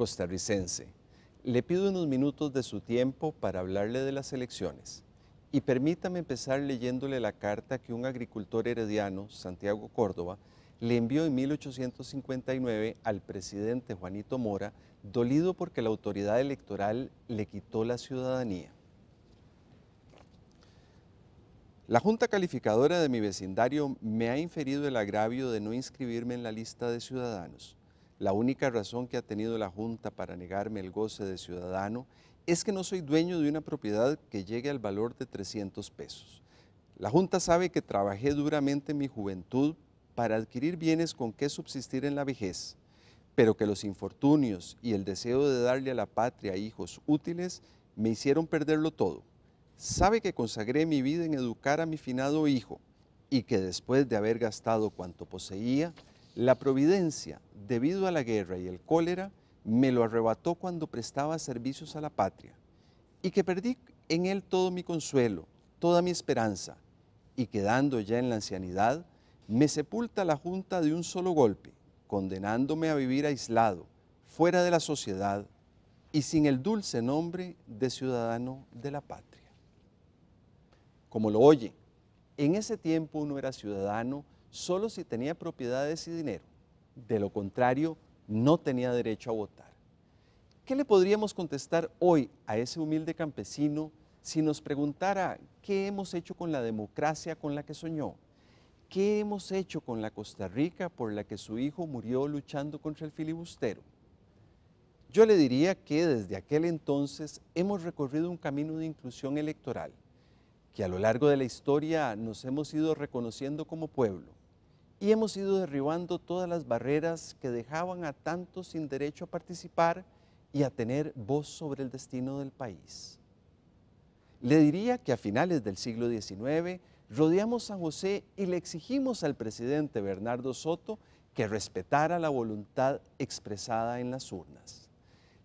costarricense. Le pido unos minutos de su tiempo para hablarle de las elecciones y permítame empezar leyéndole la carta que un agricultor herediano, Santiago Córdoba, le envió en 1859 al presidente Juanito Mora, dolido porque la autoridad electoral le quitó la ciudadanía. La Junta Calificadora de mi vecindario me ha inferido el agravio de no inscribirme en la lista de ciudadanos. La única razón que ha tenido la Junta para negarme el goce de ciudadano es que no soy dueño de una propiedad que llegue al valor de 300 pesos. La Junta sabe que trabajé duramente en mi juventud para adquirir bienes con que subsistir en la vejez, pero que los infortunios y el deseo de darle a la patria hijos útiles me hicieron perderlo todo. Sabe que consagré mi vida en educar a mi finado hijo y que después de haber gastado cuanto poseía, la providencia, debido a la guerra y el cólera, me lo arrebató cuando prestaba servicios a la patria, y que perdí en él todo mi consuelo, toda mi esperanza, y quedando ya en la ancianidad, me sepulta la Junta de un solo golpe, condenándome a vivir aislado, fuera de la sociedad y sin el dulce nombre de ciudadano de la patria. Como lo oye, en ese tiempo uno era ciudadano solo si tenía propiedades y dinero. De lo contrario, no tenía derecho a votar. ¿Qué le podríamos contestar hoy a ese humilde campesino si nos preguntara qué hemos hecho con la democracia con la que soñó? ¿Qué hemos hecho con la Costa Rica por la que su hijo murió luchando contra el filibustero? Yo le diría que desde aquel entonces hemos recorrido un camino de inclusión electoral, que a lo largo de la historia nos hemos ido reconociendo como pueblo y hemos ido derribando todas las barreras que dejaban a tantos sin derecho a participar y a tener voz sobre el destino del país. Le diría que a finales del siglo XIX rodeamos a José y le exigimos al presidente Bernardo Soto que respetara la voluntad expresada en las urnas.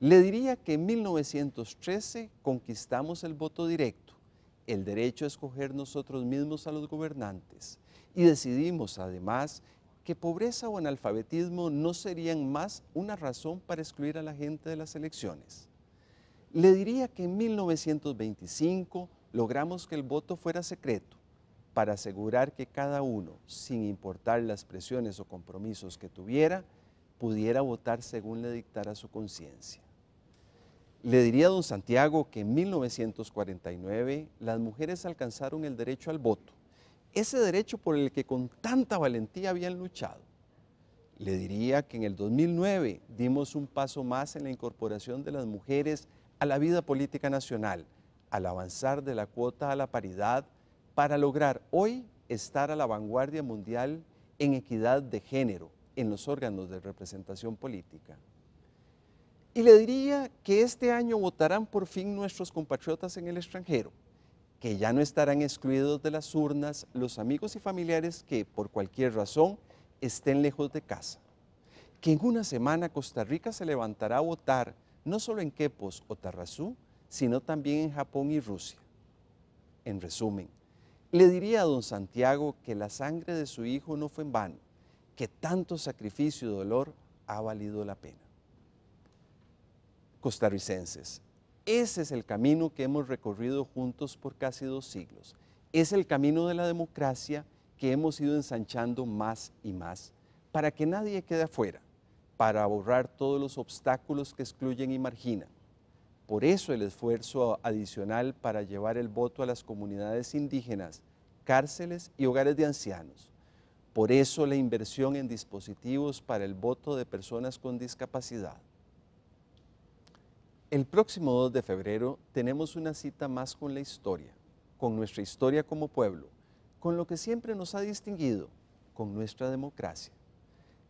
Le diría que en 1913 conquistamos el voto directo, el derecho a escoger nosotros mismos a los gobernantes, y decidimos además que pobreza o analfabetismo no serían más una razón para excluir a la gente de las elecciones. Le diría que en 1925 logramos que el voto fuera secreto para asegurar que cada uno, sin importar las presiones o compromisos que tuviera, pudiera votar según le dictara su conciencia. Le diría a don Santiago que en 1949 las mujeres alcanzaron el derecho al voto ese derecho por el que con tanta valentía habían luchado. Le diría que en el 2009 dimos un paso más en la incorporación de las mujeres a la vida política nacional, al avanzar de la cuota a la paridad, para lograr hoy estar a la vanguardia mundial en equidad de género en los órganos de representación política. Y le diría que este año votarán por fin nuestros compatriotas en el extranjero, que ya no estarán excluidos de las urnas los amigos y familiares que, por cualquier razón, estén lejos de casa. Que en una semana Costa Rica se levantará a votar no solo en Quepos o Tarrazú, sino también en Japón y Rusia. En resumen, le diría a don Santiago que la sangre de su hijo no fue en vano, que tanto sacrificio y dolor ha valido la pena. Costarricenses, ese es el camino que hemos recorrido juntos por casi dos siglos. Es el camino de la democracia que hemos ido ensanchando más y más para que nadie quede afuera, para borrar todos los obstáculos que excluyen y marginan. Por eso el esfuerzo adicional para llevar el voto a las comunidades indígenas, cárceles y hogares de ancianos. Por eso la inversión en dispositivos para el voto de personas con discapacidad. El próximo 2 de febrero tenemos una cita más con la historia, con nuestra historia como pueblo, con lo que siempre nos ha distinguido, con nuestra democracia.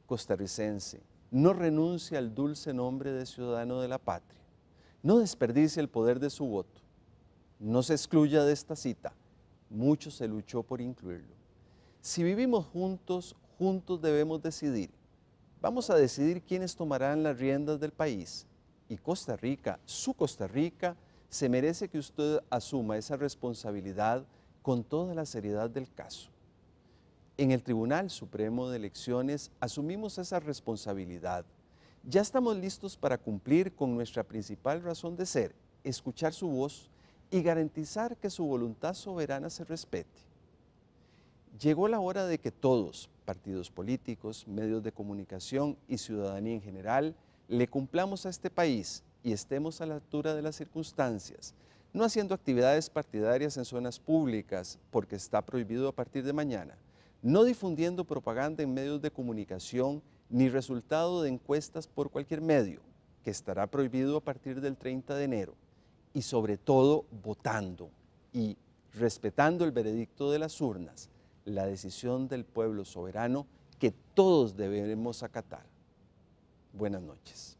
Costarricense, no renuncie al dulce nombre de ciudadano de la patria, no desperdicie el poder de su voto, no se excluya de esta cita, mucho se luchó por incluirlo. Si vivimos juntos, juntos debemos decidir. Vamos a decidir quiénes tomarán las riendas del país y Costa Rica, su Costa Rica, se merece que usted asuma esa responsabilidad con toda la seriedad del caso. En el Tribunal Supremo de Elecciones asumimos esa responsabilidad. Ya estamos listos para cumplir con nuestra principal razón de ser, escuchar su voz y garantizar que su voluntad soberana se respete. Llegó la hora de que todos, partidos políticos, medios de comunicación y ciudadanía en general, le cumplamos a este país y estemos a la altura de las circunstancias, no haciendo actividades partidarias en zonas públicas, porque está prohibido a partir de mañana, no difundiendo propaganda en medios de comunicación ni resultado de encuestas por cualquier medio, que estará prohibido a partir del 30 de enero, y sobre todo votando y respetando el veredicto de las urnas, la decisión del pueblo soberano que todos debemos acatar. Buenas noches.